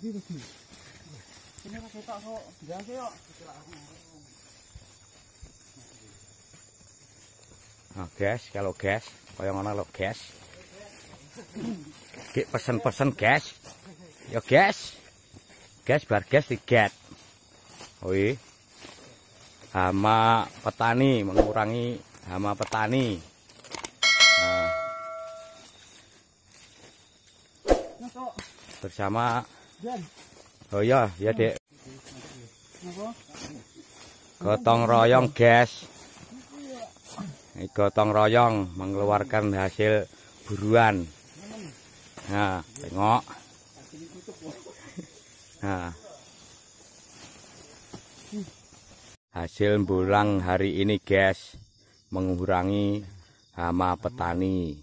Ini Jangan Nah, Gas, kalau gas, kaya ngono lo gas? Ki pesen-pesen, gas, Yo, ya, gas, gas bar guys diget. Oi. Hama petani mengurangi hama petani. Nah. Bersama Oh iya, ya, Dek. Gotong royong, guys. Gotong royong mengeluarkan hasil buruan. Nah, tengok. Nah. Hasil bulang hari ini, guys, mengurangi hama petani.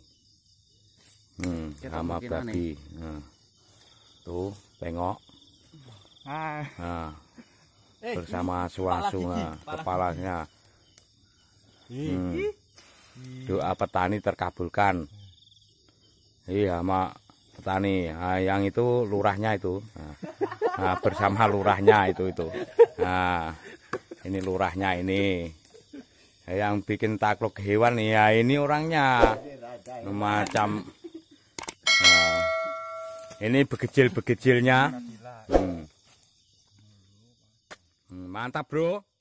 Hmm, hama babi. Nah. Tuh. Tengok. Nah. Bersama suasu ah, kepalanya. Hmm. Doa petani terkabulkan. Iya, mak petani. Nah, yang itu lurahnya itu. nah, bersama lurahnya itu itu. Nah, ini lurahnya ini. Yang bikin takluk hewan ya ini orangnya. Macam ini begecil-begecilnya. Hmm. Hmm, mantap, Bro.